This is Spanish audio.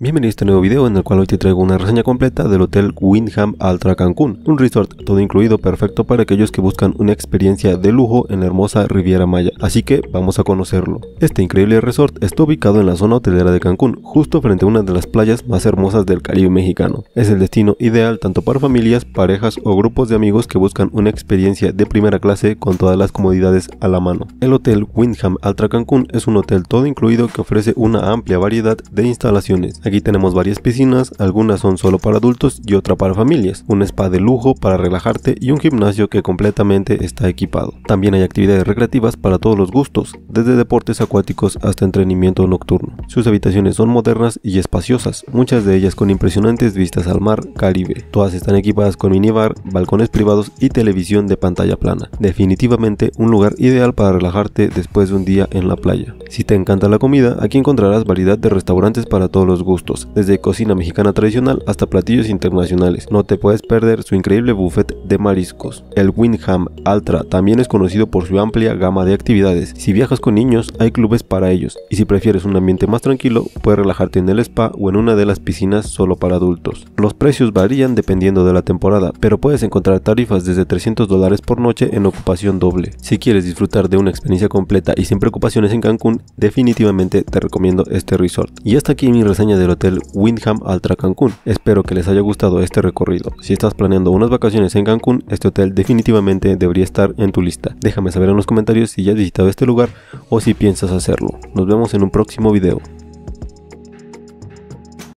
Bienvenidos a este nuevo video en el cual hoy te traigo una reseña completa del hotel Windham Altra Cancún, un resort todo incluido perfecto para aquellos que buscan una experiencia de lujo en la hermosa Riviera Maya, así que vamos a conocerlo. Este increíble resort está ubicado en la zona hotelera de Cancún, justo frente a una de las playas más hermosas del Caribe mexicano. Es el destino ideal tanto para familias, parejas o grupos de amigos que buscan una experiencia de primera clase con todas las comodidades a la mano. El hotel Windham Altra Cancún es un hotel todo incluido que ofrece una amplia variedad de instalaciones Aquí tenemos varias piscinas, algunas son solo para adultos y otra para familias, un spa de lujo para relajarte y un gimnasio que completamente está equipado. También hay actividades recreativas para todos los gustos, desde deportes acuáticos hasta entrenamiento nocturno. Sus habitaciones son modernas y espaciosas, muchas de ellas con impresionantes vistas al mar Caribe. Todas están equipadas con minibar, balcones privados y televisión de pantalla plana. Definitivamente un lugar ideal para relajarte después de un día en la playa. Si te encanta la comida, aquí encontrarás variedad de restaurantes para todos los gustos desde cocina mexicana tradicional hasta platillos internacionales. No te puedes perder su increíble buffet de mariscos. El Windham Altra también es conocido por su amplia gama de actividades. Si viajas con niños, hay clubes para ellos, y si prefieres un ambiente más tranquilo, puedes relajarte en el spa o en una de las piscinas solo para adultos. Los precios varían dependiendo de la temporada, pero puedes encontrar tarifas desde 300 dólares por noche en ocupación doble. Si quieres disfrutar de una experiencia completa y sin preocupaciones en Cancún, definitivamente te recomiendo este resort. Y hasta aquí mi reseña de del Hotel Windham Altra Cancún. Espero que les haya gustado este recorrido. Si estás planeando unas vacaciones en Cancún, este hotel definitivamente debería estar en tu lista. Déjame saber en los comentarios si ya has visitado este lugar o si piensas hacerlo. Nos vemos en un próximo video.